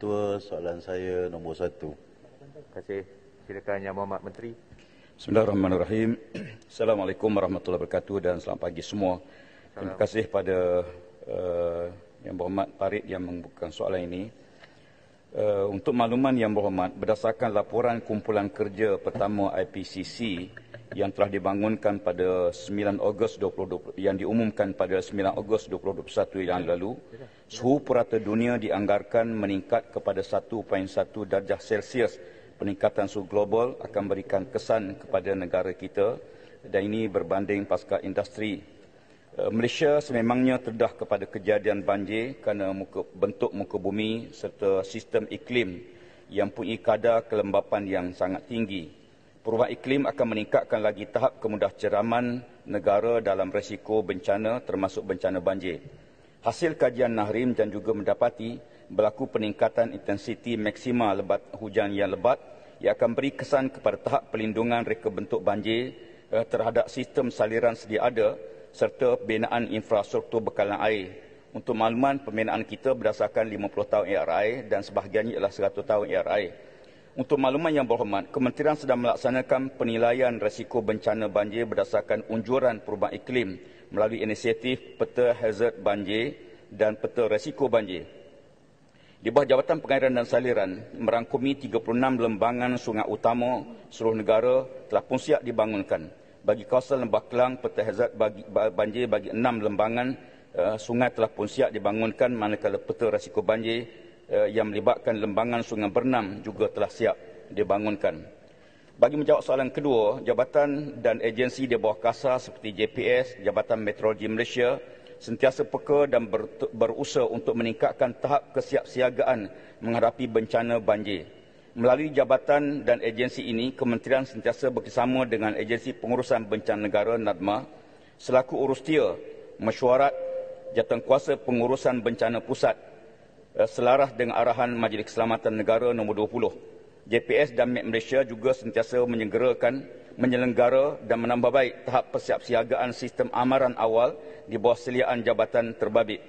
Ketua, soalan saya nombor satu. Terima kasih. Silakan Yang Muhammad Menteri. Bismillahirrahmanirrahim. Assalamualaikum warahmatullahi wabarakatuh dan selamat pagi semua. Terima kasih pada uh, Yang Berhormat Parit yang membukakan soalan ini. Uh, untuk makluman Yang Berhormat, berdasarkan laporan kumpulan kerja pertama IPCC yang telah dibangunkan pada 9 Ogos 2020 yang diumumkan pada 9 Ogos 2021 yang lalu suhu purata dunia dianggarkan meningkat kepada 1.1 darjah Celsius peningkatan suhu global akan berikan kesan kepada negara kita dan ini berbanding pasca industri eh, Malaysia sememangnya terdah kepada kejadian banjir kerana muka, bentuk muka bumi serta sistem iklim yang punya kadar kelembapan yang sangat tinggi Perubahan iklim akan meningkatkan lagi tahap ceraman negara dalam resiko bencana termasuk bencana banjir. Hasil kajian Nahrim dan juga mendapati berlaku peningkatan intensiti maksima lebat hujan yang lebat yang akan beri kesan kepada tahap pelindungan reka bentuk banjir eh, terhadap sistem saliran sedia ada serta binaan infrastruktur bekalan air. Untuk makluman, pembinaan kita berdasarkan 50 tahun ERI dan sebahagiannya ialah 100 tahun ERI. Untuk makluman yang berhormat, Kementerian sedang melaksanakan penilaian risiko bencana banjir berdasarkan unjuran perubahan iklim melalui inisiatif Peta Hazard Banjir dan Peta Risiko Banjir. Di bawah Jabatan Pengairan dan Saliran, merangkumi 36 lembangan sungai utama seluruh negara telah pun siap dibangunkan. Bagi kawasan Lembah Kelang, Peta Hazard bagi, Banjir bagi enam lembangan uh, sungai telah pun siap dibangunkan manakala Peta Risiko Banjir Eh, yang melibatkan lembangan Sungai Bernam juga telah siap dibangunkan. Bagi menjawab soalan kedua, jabatan dan agensi di bawah kasar seperti JPS, Jabatan Meteorologi Malaysia sentiasa peka dan ber, berusaha untuk meningkatkan tahap kesiapsiagaan menghadapi bencana banjir. Melalui jabatan dan agensi ini, kementerian sentiasa bekerjasama dengan agensi pengurusan bencana negara NADMA selaku urus urustia mesyuarat jatuhkuasa pengurusan bencana pusat Eh, selaras dengan arahan Majlis Keselamatan Negara No. 20. JPS dan MET Malaysia juga sentiasa menyegerakan menyelenggara dan menambah baik tahap siagaan sistem amaran awal di bawah seliaan jabatan terbabit.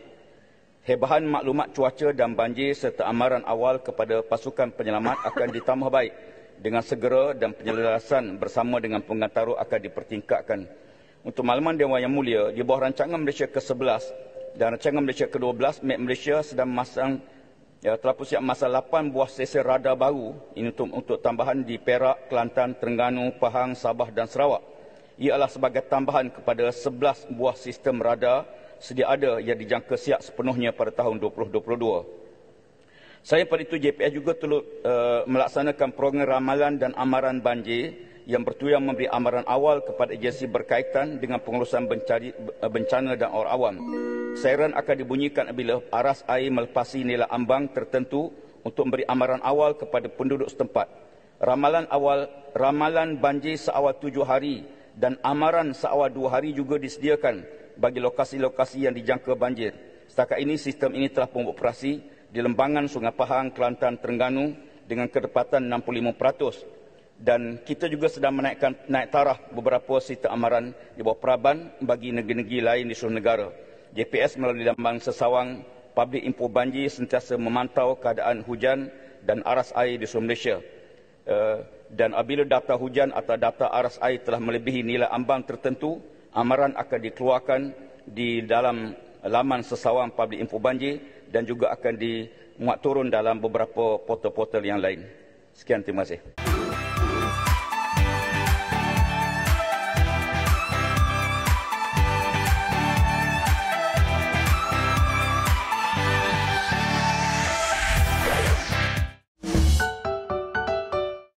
Hebahan maklumat cuaca dan banjir serta amaran awal kepada pasukan penyelamat akan ditambah baik dengan segera dan penyelarasan bersama dengan pengantaru akan dipertingkatkan. Untuk makluman Dewan Yang Mulia, di bawah rancangan Malaysia ke-11 dan rancangan Malaysia ke-12 Met Malaysia sedang memasang ya, telah pun siap masa 8 buah stesen radar baru ini untuk, untuk tambahan di Perak, Kelantan, Terengganu, Pahang, Sabah dan Sarawak. Ia adalah sebagai tambahan kepada 11 buah sistem radar sedia ada yang dijangka siap sepenuhnya pada tahun 2022. Saya pada itu, JPS juga telah uh, melaksanakan program ramalan dan amaran banjir yang bertujuan memberi amaran awal kepada agensi berkaitan dengan pengurusan eh, bencana dan orang awam. Siren akan dibunyikan bila aras air melepasi nilai ambang tertentu untuk memberi amaran awal kepada penduduk setempat. Ramalan awal ramalan banjir seawal tujuh hari dan amaran seawal dua hari juga disediakan bagi lokasi-lokasi yang dijangka banjir. Setakat ini sistem ini telah pun beroperasi di lembangan Sungai Pahang, Kelantan, Terengganu dengan kedepatan 65% dan kita juga sedang menaikkan naik taraf beberapa sistem amaran di bawah Peraban bagi negeri-negeri lain di seluruh negara. JPS melalui laman sesawang Public Info Banji sentiasa memantau keadaan hujan dan aras air di seluruh Malaysia. Eh, dan apabila data hujan atau data aras air telah melebihi nilai ambang tertentu, amaran akan dikeluarkan di dalam laman sesawang Public Info Banji dan juga akan dimuat turun dalam beberapa portal-portal yang lain. Sekian, terima kasih.